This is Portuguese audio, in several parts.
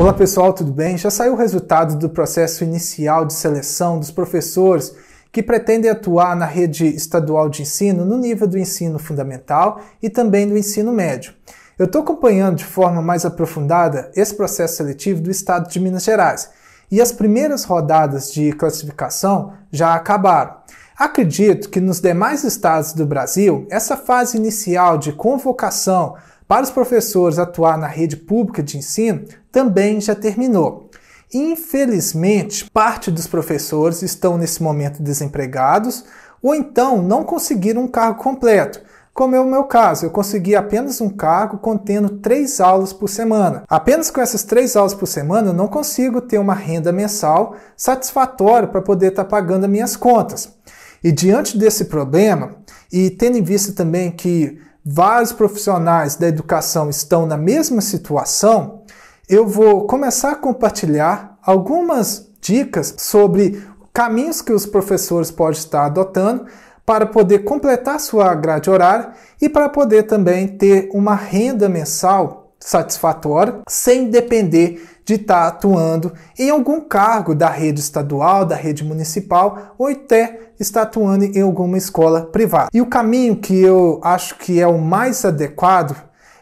Olá pessoal, tudo bem? Já saiu o resultado do processo inicial de seleção dos professores que pretendem atuar na rede estadual de ensino no nível do ensino fundamental e também do ensino médio. Eu estou acompanhando de forma mais aprofundada esse processo seletivo do estado de Minas Gerais e as primeiras rodadas de classificação já acabaram. Acredito que nos demais estados do Brasil, essa fase inicial de convocação para os professores atuar na rede pública de ensino também já terminou. Infelizmente, parte dos professores estão nesse momento desempregados ou então não conseguiram um cargo completo, como é o meu caso, eu consegui apenas um cargo contendo três aulas por semana. Apenas com essas três aulas por semana, eu não consigo ter uma renda mensal satisfatória para poder estar tá pagando minhas contas. E diante desse problema, e tendo em vista também que vários profissionais da educação estão na mesma situação, eu vou começar a compartilhar algumas dicas sobre caminhos que os professores podem estar adotando para poder completar sua grade horária e para poder também ter uma renda mensal satisfatório, sem depender de estar tá atuando em algum cargo da rede estadual, da rede municipal ou até estar atuando em alguma escola privada. E o caminho que eu acho que é o mais adequado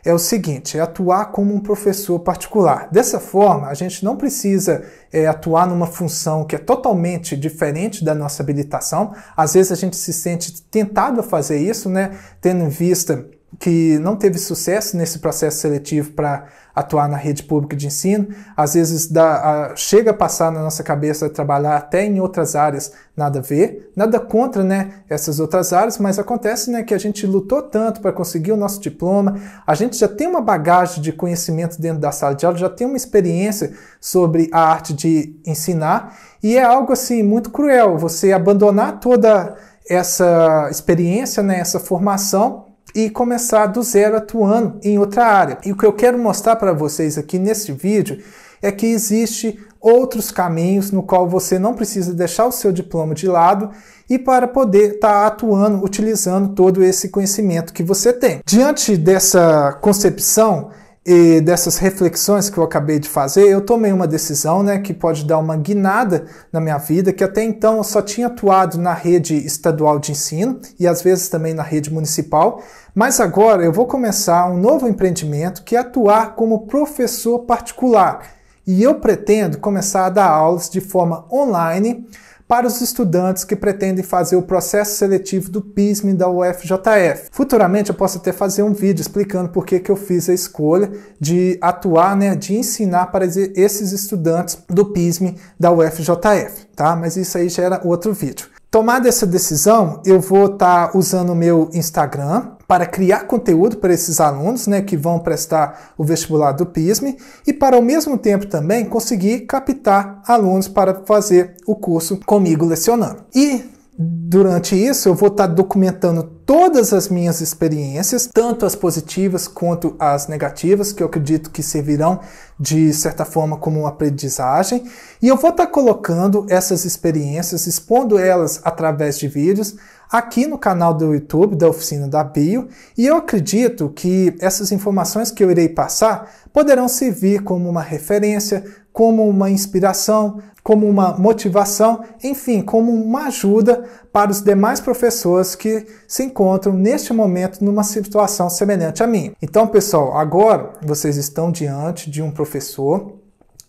é o seguinte: é atuar como um professor particular. Dessa forma, a gente não precisa é, atuar numa função que é totalmente diferente da nossa habilitação. Às vezes a gente se sente tentado a fazer isso, né? Tendo em vista que não teve sucesso nesse processo seletivo para atuar na rede pública de ensino, às vezes dá, a, chega a passar na nossa cabeça trabalhar até em outras áreas, nada a ver, nada contra né, essas outras áreas, mas acontece né, que a gente lutou tanto para conseguir o nosso diploma, a gente já tem uma bagagem de conhecimento dentro da sala de aula, já tem uma experiência sobre a arte de ensinar, e é algo assim muito cruel você abandonar toda essa experiência, né, essa formação e começar do zero atuando em outra área. E o que eu quero mostrar para vocês aqui neste vídeo é que existe outros caminhos no qual você não precisa deixar o seu diploma de lado e para poder estar tá atuando utilizando todo esse conhecimento que você tem. Diante dessa concepção e dessas reflexões que eu acabei de fazer, eu tomei uma decisão né, que pode dar uma guinada na minha vida, que até então eu só tinha atuado na rede estadual de ensino e às vezes também na rede municipal, mas agora eu vou começar um novo empreendimento que é atuar como professor particular. E eu pretendo começar a dar aulas de forma online para os estudantes que pretendem fazer o processo seletivo do PISM da UFJF. Futuramente eu posso até fazer um vídeo explicando por que, que eu fiz a escolha de atuar, né, de ensinar para esses estudantes do PISM da UFJF, tá? Mas isso aí gera outro vídeo. Tomada essa decisão, eu vou estar tá usando o meu Instagram, para criar conteúdo para esses alunos né, que vão prestar o vestibular do PISME e para ao mesmo tempo também conseguir captar alunos para fazer o curso comigo lecionando. E durante isso eu vou estar documentando todas as minhas experiências, tanto as positivas quanto as negativas, que eu acredito que servirão de certa forma como uma aprendizagem, e eu vou estar colocando essas experiências, expondo elas através de vídeos aqui no canal do YouTube da Oficina da Bio, e eu acredito que essas informações que eu irei passar poderão servir como uma referência, como uma inspiração, como uma motivação, enfim, como uma ajuda para os demais professores que se encontram neste momento numa situação semelhante a minha. Então, pessoal, agora vocês estão diante de um professor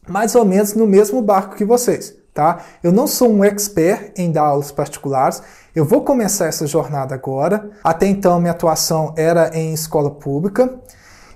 mais ou menos no mesmo barco que vocês tá? Eu não sou um expert em dar aulas particulares. Eu vou começar essa jornada agora. Até então minha atuação era em escola pública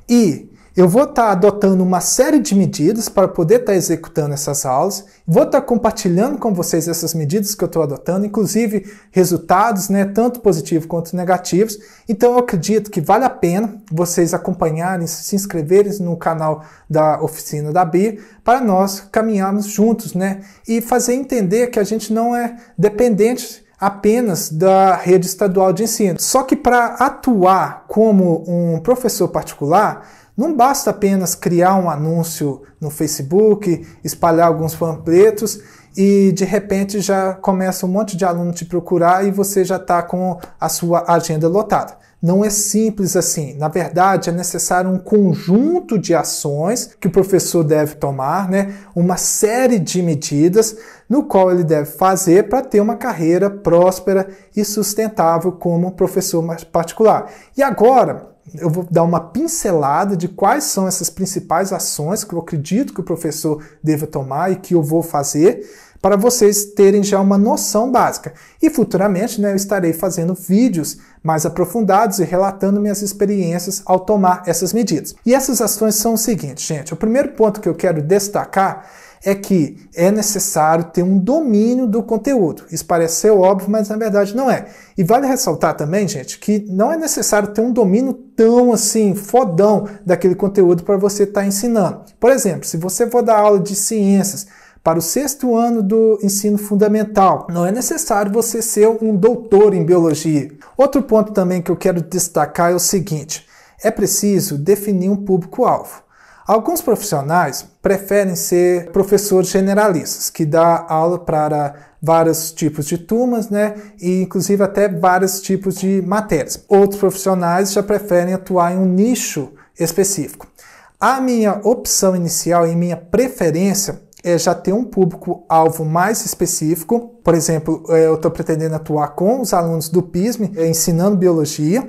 e eu vou estar tá adotando uma série de medidas para poder estar tá executando essas aulas, vou estar tá compartilhando com vocês essas medidas que eu estou adotando, inclusive resultados, né, tanto positivos quanto negativos. Então eu acredito que vale a pena vocês acompanharem, se inscreverem no canal da Oficina da Bia, para nós caminharmos juntos, né, e fazer entender que a gente não é dependente apenas da rede estadual de ensino. Só que para atuar como um professor particular, não basta apenas criar um anúncio no Facebook, espalhar alguns panfletos e de repente já começa um monte de aluno te procurar e você já está com a sua agenda lotada. Não é simples assim. Na verdade, é necessário um conjunto de ações que o professor deve tomar, né? uma série de medidas no qual ele deve fazer para ter uma carreira próspera e sustentável como professor particular. E agora, eu vou dar uma pincelada de quais são essas principais ações que eu acredito que o professor deva tomar e que eu vou fazer para vocês terem já uma noção básica. E futuramente né, eu estarei fazendo vídeos mais aprofundados e relatando minhas experiências ao tomar essas medidas. E essas ações são o seguinte, gente. O primeiro ponto que eu quero destacar é que é necessário ter um domínio do conteúdo. Isso parece ser óbvio, mas na verdade não é. E vale ressaltar também, gente, que não é necessário ter um domínio tão assim fodão daquele conteúdo para você estar tá ensinando. Por exemplo, se você for dar aula de ciências, para o sexto ano do ensino fundamental. Não é necessário você ser um doutor em biologia. Outro ponto também que eu quero destacar é o seguinte: é preciso definir um público-alvo. Alguns profissionais preferem ser professores generalistas, que dá aula para vários tipos de turmas, né? E inclusive até vários tipos de matérias. Outros profissionais já preferem atuar em um nicho específico. A minha opção inicial e minha preferência é já ter um público-alvo mais específico. Por exemplo, eh, eu estou pretendendo atuar com os alunos do PISM, eh, ensinando biologia,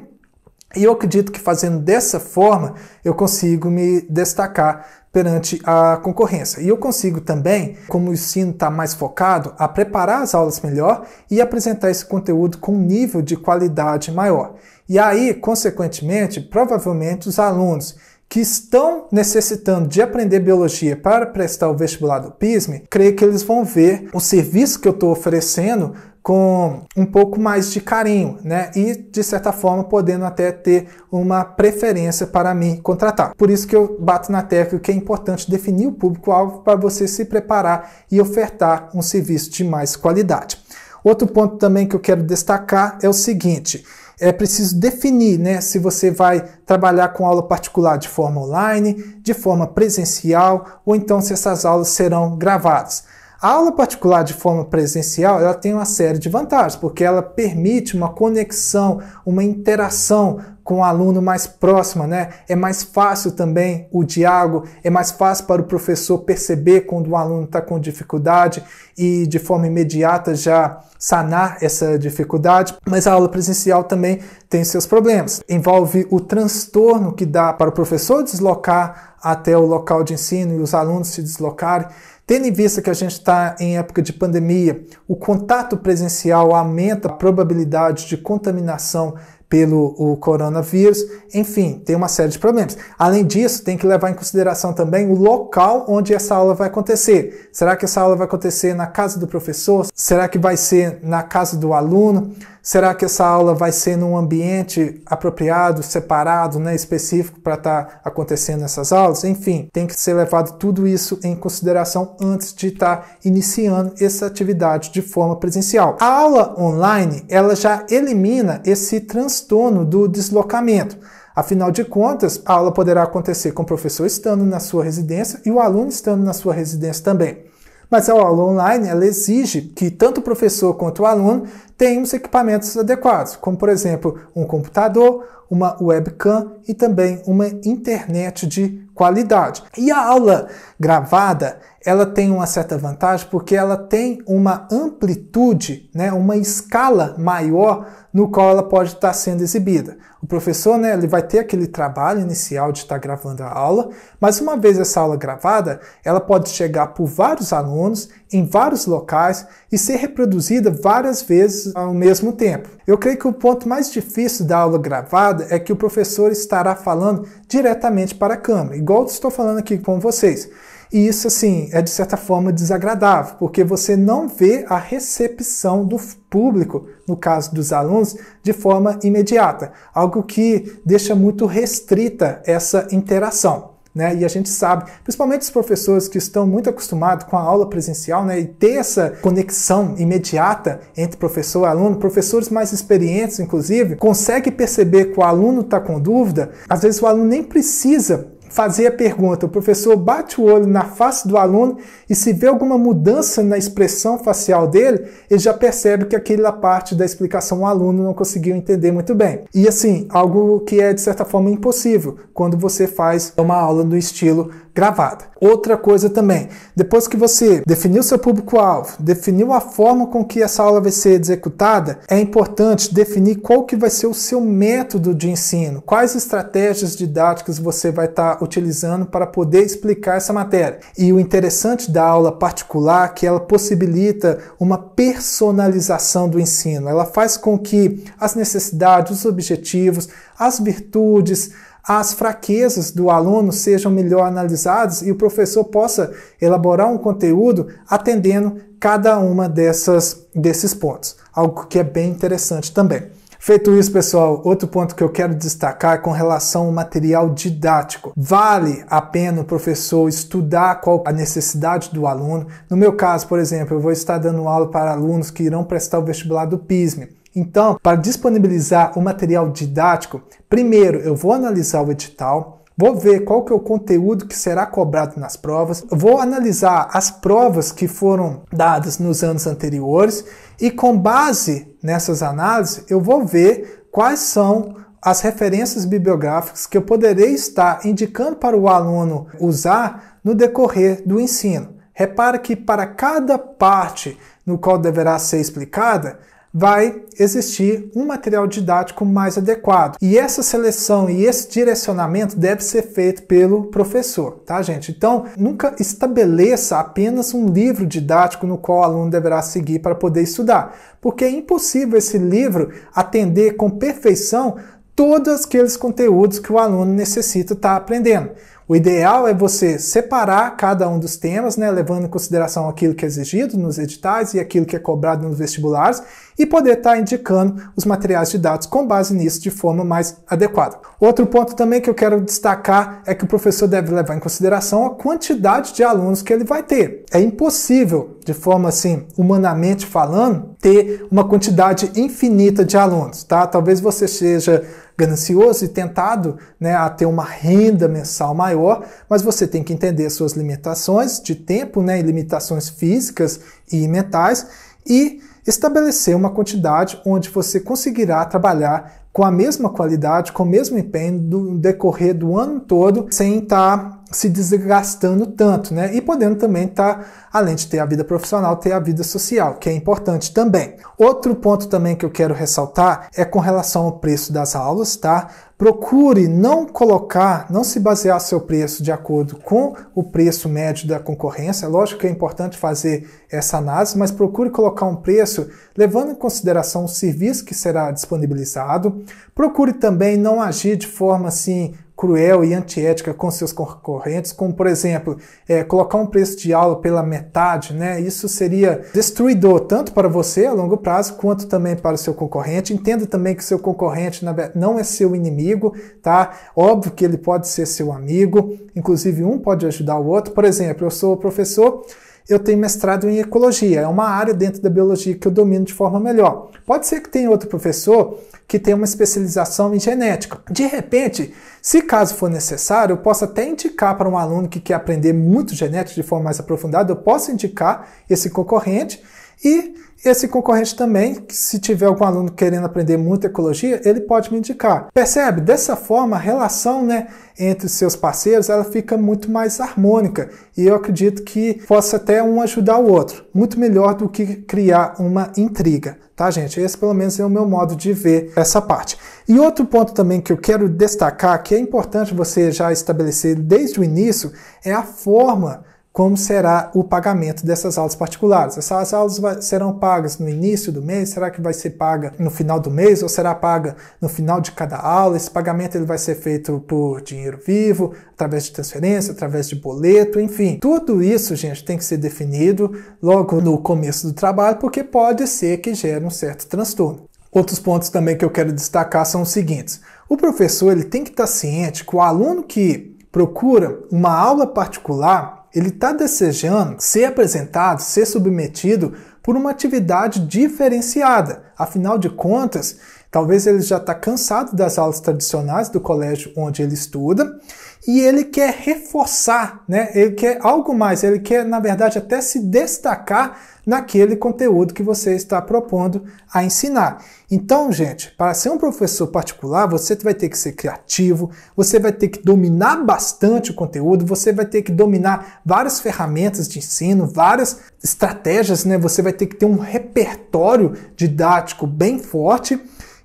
e eu acredito que fazendo dessa forma eu consigo me destacar perante a concorrência. E eu consigo também, como o ensino está mais focado, a preparar as aulas melhor e apresentar esse conteúdo com um nível de qualidade maior. E aí, consequentemente, provavelmente os alunos que estão necessitando de aprender biologia para prestar o vestibular do PISM, creio que eles vão ver o serviço que eu estou oferecendo com um pouco mais de carinho, né? E de certa forma podendo até ter uma preferência para me contratar. Por isso que eu bato na tecla que é importante definir o público-alvo para você se preparar e ofertar um serviço de mais qualidade. Outro ponto também que eu quero destacar é o seguinte: é preciso definir né, se você vai trabalhar com aula particular de forma online, de forma presencial, ou então se essas aulas serão gravadas. A aula particular de forma presencial, ela tem uma série de vantagens, porque ela permite uma conexão, uma interação com o aluno mais próxima, né? É mais fácil também o diálogo, é mais fácil para o professor perceber quando o aluno está com dificuldade e de forma imediata já sanar essa dificuldade. Mas a aula presencial também tem seus problemas. Envolve o transtorno que dá para o professor deslocar até o local de ensino e os alunos se deslocarem. Tendo em vista que a gente está em época de pandemia, o contato presencial aumenta a probabilidade de contaminação pelo o coronavírus. Enfim, tem uma série de problemas. Além disso, tem que levar em consideração também o local onde essa aula vai acontecer. Será que essa aula vai acontecer na casa do professor? Será que vai ser na casa do aluno? Será que essa aula vai ser num ambiente apropriado, separado, né, específico para estar tá acontecendo essas aulas? Enfim, tem que ser levado tudo isso em consideração antes de estar tá iniciando essa atividade de forma presencial. A aula online, ela já elimina esse transtorno transtorno do deslocamento. Afinal de contas, a aula poderá acontecer com o professor estando na sua residência e o aluno estando na sua residência também. Mas a aula online ela exige que tanto o professor quanto o aluno tenham os equipamentos adequados, como por exemplo um computador, uma webcam e também uma internet de qualidade. E a aula gravada ela tem uma certa vantagem porque ela tem uma amplitude, né, uma escala maior no qual ela pode estar sendo exibida. O professor né, ele vai ter aquele trabalho inicial de estar gravando a aula, mas uma vez essa aula gravada, ela pode chegar por vários alunos, em vários locais e ser reproduzida várias vezes ao mesmo tempo. Eu creio que o ponto mais difícil da aula gravada é que o professor estará falando diretamente para a câmera, igual estou falando aqui com vocês. E isso, assim, é de certa forma desagradável, porque você não vê a recepção do público, no caso dos alunos, de forma imediata, algo que deixa muito restrita essa interação. Né? E a gente sabe, principalmente os professores que estão muito acostumados com a aula presencial, né? E ter essa conexão imediata entre professor e aluno, professores mais experientes, inclusive, conseguem perceber que o aluno está com dúvida. Às vezes o aluno nem precisa fazia a pergunta. O professor bate o olho na face do aluno e se vê alguma mudança na expressão facial dele, ele já percebe que aquela parte da explicação o aluno não conseguiu entender muito bem. E assim, algo que é de certa forma impossível quando você faz uma aula no estilo gravada. Outra coisa também, depois que você definiu seu público-alvo, definiu a forma com que essa aula vai ser executada, é importante definir qual que vai ser o seu método de ensino, quais estratégias didáticas você vai estar tá utilizando para poder explicar essa matéria. E o interessante da aula particular é que ela possibilita uma personalização do ensino. Ela faz com que as necessidades, os objetivos, as virtudes, as fraquezas do aluno sejam melhor analisadas e o professor possa elaborar um conteúdo atendendo cada uma dessas desses pontos, algo que é bem interessante também. Feito isso, pessoal, outro ponto que eu quero destacar é com relação ao material didático. Vale a pena o professor estudar qual a necessidade do aluno. No meu caso, por exemplo, eu vou estar dando aula para alunos que irão prestar o vestibular do PISME. Então, para disponibilizar o material didático, primeiro eu vou analisar o edital, vou ver qual que é o conteúdo que será cobrado nas provas, vou analisar as provas que foram dadas nos anos anteriores e com base nessas análises eu vou ver quais são as referências bibliográficas que eu poderei estar indicando para o aluno usar no decorrer do ensino. Repare que para cada parte no qual deverá ser explicada, vai existir um material didático mais adequado. E essa seleção e esse direcionamento deve ser feito pelo professor, tá, gente? Então, nunca estabeleça apenas um livro didático no qual o aluno deverá seguir para poder estudar, porque é impossível esse livro atender com perfeição todos aqueles conteúdos que o aluno necessita estar aprendendo. O ideal é você separar cada um dos temas, né, levando em consideração aquilo que é exigido nos editais e aquilo que é cobrado nos vestibulares, e poder estar tá indicando os materiais de dados com base nisso de forma mais adequada. Outro ponto também que eu quero destacar é que o professor deve levar em consideração a quantidade de alunos que ele vai ter. É impossível de forma assim, humanamente falando, ter uma quantidade infinita de alunos, tá? Talvez você seja ganancioso e tentado né, a ter uma renda mensal maior, mas você tem que entender suas limitações de tempo, né, e limitações físicas e mentais, e estabelecer uma quantidade onde você conseguirá trabalhar com a mesma qualidade, com o mesmo empenho no decorrer do ano todo, sem estar tá se desgastando tanto, né? E podendo também estar, tá, além de ter a vida profissional, ter a vida social, que é importante também. Outro ponto também que eu quero ressaltar é com relação ao preço das aulas, tá? Procure não colocar, não se basear seu preço de acordo com o preço médio da concorrência. Lógico que é importante fazer essa análise, mas procure colocar um preço levando em consideração o serviço que será disponibilizado. Procure também não agir de forma assim cruel e antiética com seus concorrentes, como por exemplo, é, colocar um preço de aula pela metade, né? Isso seria destruidor tanto para você a longo prazo quanto também para o seu concorrente. Entenda também que seu concorrente não é seu inimigo, tá? Óbvio que ele pode ser seu amigo, inclusive um pode ajudar o outro. Por exemplo, eu sou professor eu tenho mestrado em ecologia, é uma área dentro da biologia que eu domino de forma melhor. Pode ser que tenha outro professor que tenha uma especialização em genética. De repente, se caso for necessário, eu posso até indicar para um aluno que quer aprender muito genética de forma mais aprofundada, eu posso indicar esse concorrente e esse concorrente também, se tiver algum aluno querendo aprender muito ecologia, ele pode me indicar. Percebe? Dessa forma, a relação né, entre os seus parceiros ela fica muito mais harmônica e eu acredito que possa até um ajudar o outro. Muito melhor do que criar uma intriga, tá, gente? Esse, pelo menos, é o meu modo de ver essa parte. E outro ponto também que eu quero destacar, que é importante você já estabelecer desde o início, é a forma como será o pagamento dessas aulas particulares. Essas aulas serão pagas no início do mês? Será que vai ser paga no final do mês ou será paga no final de cada aula? Esse pagamento ele vai ser feito por dinheiro vivo, através de transferência, através de boleto, enfim. Tudo isso, gente, tem que ser definido logo no começo do trabalho, porque pode ser que gere um certo transtorno. Outros pontos também que eu quero destacar são os seguintes. O professor ele tem que estar ciente que o aluno que procura uma aula particular ele está desejando ser apresentado, ser submetido por uma atividade diferenciada. Afinal de contas, talvez ele já está cansado das aulas tradicionais do colégio onde ele estuda e ele quer reforçar, né? Ele quer algo mais, ele quer, na verdade, até se destacar naquele conteúdo que você está propondo a ensinar. Então, gente, para ser um professor particular, você vai ter que ser criativo, você vai ter que dominar bastante o conteúdo, você vai ter que dominar várias ferramentas de ensino, várias estratégias, né? Você vai ter que ter um repertório didático bem forte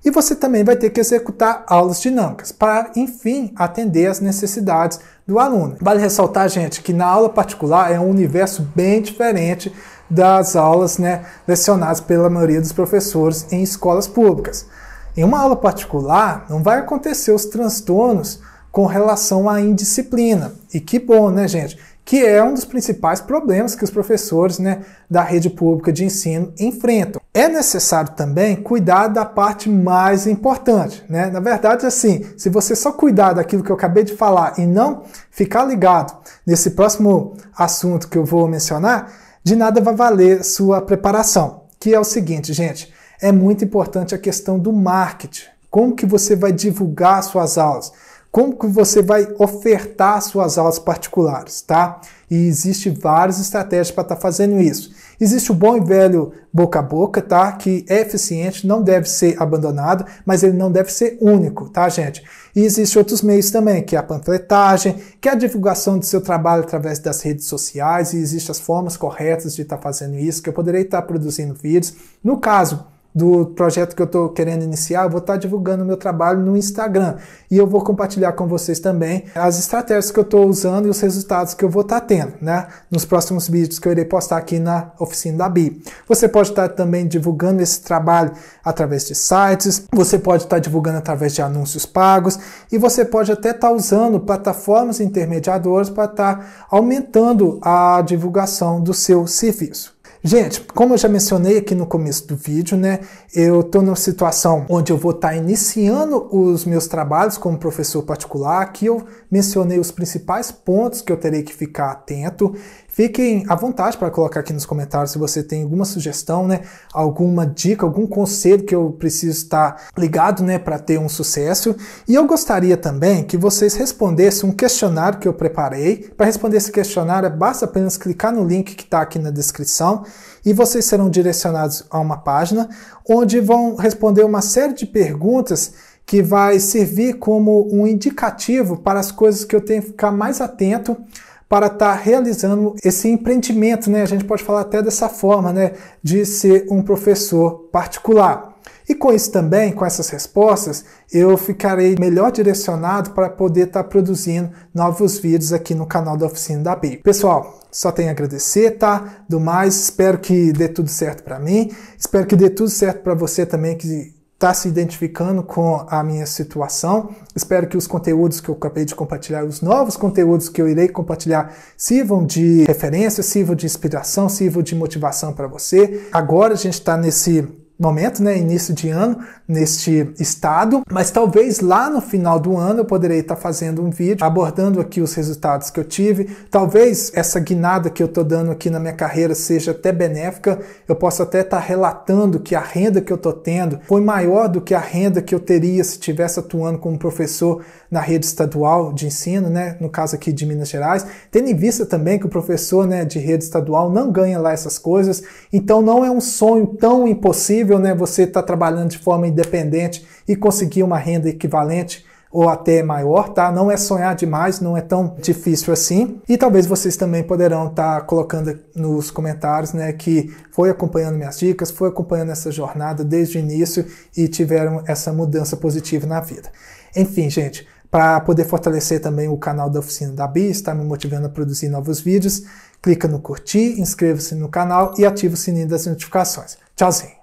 e você também vai ter que executar aulas dinâmicas para, enfim, atender às necessidades do aluno. Vale ressaltar, gente, que na aula particular é um universo bem diferente das aulas né, lecionadas pela maioria dos professores em escolas públicas. Em uma aula particular, não vai acontecer os transtornos com relação à indisciplina. E que bom, né, gente? que é um dos principais problemas que os professores né, da rede pública de ensino enfrentam. É necessário também cuidar da parte mais importante. Né? Na verdade, assim, se você só cuidar daquilo que eu acabei de falar e não ficar ligado nesse próximo assunto que eu vou mencionar, de nada vai valer sua preparação. Que é o seguinte, gente, é muito importante a questão do marketing. Como que você vai divulgar suas aulas? como que você vai ofertar suas aulas particulares, tá? E existe várias estratégias para estar tá fazendo isso. Existe o bom e velho boca a boca, tá? Que é eficiente, não deve ser abandonado, mas ele não deve ser único, tá, gente? E existem outros meios também, que é a panfletagem, que é a divulgação do seu trabalho através das redes sociais, e existem as formas corretas de estar tá fazendo isso, que eu poderei estar tá produzindo vídeos. No caso, do projeto que eu estou querendo iniciar, eu vou estar tá divulgando o meu trabalho no Instagram. E eu vou compartilhar com vocês também as estratégias que eu estou usando e os resultados que eu vou estar tá tendo, né? Nos próximos vídeos que eu irei postar aqui na oficina da BI. Você pode estar tá também divulgando esse trabalho através de sites, você pode estar tá divulgando através de anúncios pagos e você pode até estar tá usando plataformas intermediadoras para estar tá aumentando a divulgação do seu serviço. Gente, como eu já mencionei aqui no começo do vídeo, né, eu estou numa situação onde eu vou estar tá iniciando os meus trabalhos como professor particular. Aqui eu mencionei os principais pontos que eu terei que ficar atento Fiquem à vontade para colocar aqui nos comentários se você tem alguma sugestão, né? Alguma dica, algum conselho que eu preciso estar tá ligado, né, para ter um sucesso. E eu gostaria também que vocês respondessem um questionário que eu preparei. Para responder esse questionário, basta apenas clicar no link que está aqui na descrição e vocês serão direcionados a uma página onde vão responder uma série de perguntas que vai servir como um indicativo para as coisas que eu tenho que ficar mais atento para estar tá realizando esse empreendimento, né? A gente pode falar até dessa forma, né? De ser um professor particular. E com isso também, com essas respostas, eu ficarei melhor direcionado para poder estar tá produzindo novos vídeos aqui no canal da Oficina da Bi. Pessoal, só tenho a agradecer, tá? Do mais, espero que dê tudo certo para mim, espero que dê tudo certo para você também que está se identificando com a minha situação. Espero que os conteúdos que eu acabei de compartilhar, os novos conteúdos que eu irei compartilhar, sirvam de referência, sirvam de inspiração, sirvam de motivação para você. Agora a gente está nesse momento, né, início de ano, neste estado, mas talvez lá no final do ano eu poderei estar tá fazendo um vídeo abordando aqui os resultados que eu tive. Talvez essa guinada que eu estou dando aqui na minha carreira seja até benéfica. Eu posso até estar tá relatando que a renda que eu estou tendo foi maior do que a renda que eu teria se estivesse atuando como professor na rede estadual de ensino, né, no caso aqui de Minas Gerais, tendo em vista também que o professor né, de rede estadual não ganha lá essas coisas, então não é um sonho tão impossível né, você estar tá trabalhando de forma independente e conseguir uma renda equivalente ou até maior, tá? Não é sonhar demais, não é tão difícil assim. E talvez vocês também poderão estar tá colocando nos comentários, né, que foi acompanhando minhas dicas, foi acompanhando essa jornada desde o início e tiveram essa mudança positiva na vida. Enfim, gente, para poder fortalecer também o canal da Oficina da Bi, está me motivando a produzir novos vídeos, clica no curtir, inscreva-se no canal e ativa o sininho das notificações. Tchauzinho!